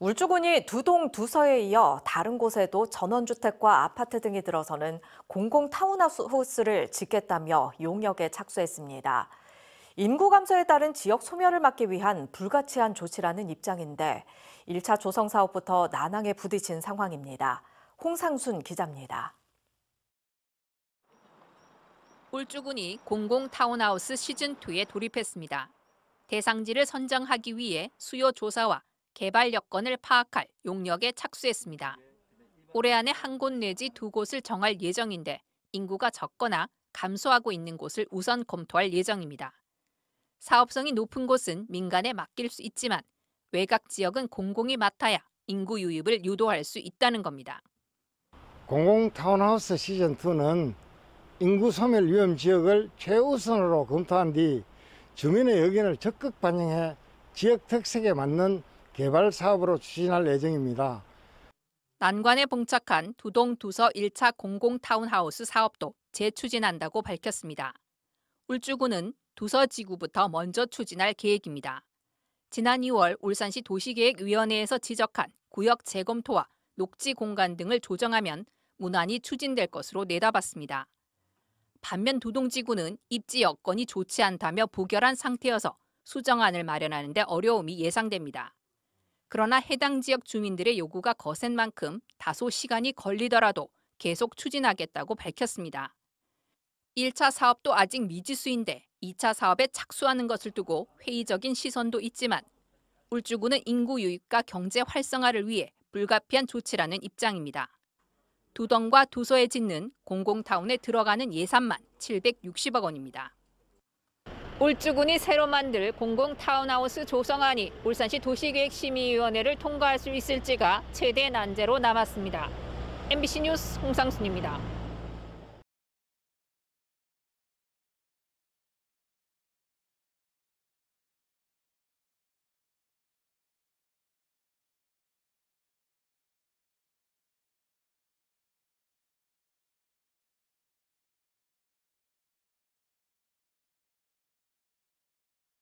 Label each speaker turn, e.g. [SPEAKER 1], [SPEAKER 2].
[SPEAKER 1] 울주군이 두동두서에 이어 다른 곳에도 전원주택과 아파트 등이 들어서는 공공타운하우스를 짓겠다며 용역에 착수했습니다. 인구 감소에 따른 지역 소멸을 막기 위한 불가치한 조치라는 입장인데 1차 조성 사업부터 난항에 부딪힌 상황입니다. 홍상순 기자입니다.
[SPEAKER 2] 울주군이 공공타운하우스 시즌2에 돌입했습니다. 대상지를 선정하기 위해 수요 조사와 개발 여건을 파악할 용역에 착수했습니다. 올해 안에 한 곳 내지 두 곳을 정할 예정인데 인구가 적거나 감소하고 있는 곳을 우선 검토할 예정입니다. 사업성이 높은 곳은 민간에 맡길 수 있지만 외곽 지역은 공공이 맡아야 인구 유입을 유도할 수 있다는 겁니다.
[SPEAKER 3] 공공 타운하우스 시즌 2는 인구 소멸 위험 지역을 최우선으로 검토한 뒤 주민의 의견을 적극 반영해 지역 특색에 맞는 개발 사업으로 추진할 예정입니다.
[SPEAKER 2] 난관에 봉착한 두동 두서 1차 공공 타운하우스 사업도 재추진한다고 밝혔습니다. 울주군은 두서 지구부터 먼저 추진할 계획입니다. 지난 2월 울산시 도시계획위원회에서 지적한 구역 재검토와 녹지 공간 등을 조정하면 문안이 추진될 것으로 내다봤습니다. 반면 두동지구는 입지 여건이 좋지 않다며 부결한 상태여서 수정안을 마련하는 데 어려움이 예상됩니다. 그러나 해당 지역 주민들의 요구가 거센 만큼 다소 시간이 걸리더라도 계속 추진하겠다고 밝혔습니다. 1차 사업도 아직 미지수인데 2차 사업에 착수하는 것을 두고 회의적인 시선도 있지만 울주군은 인구 유입과 경제 활성화를 위해 불가피한 조치라는 입장입니다. 두덩과 두서에 짓는 공공타운에 들어가는 예산만 760억 원입니다. 울주군이 새로 만들 공공 타운하우스 조성안이 울산시 도시계획심의위원회를 통과할 수 있을지가 최대 난제로 남았습니다. MBC 뉴스 홍상순입니다.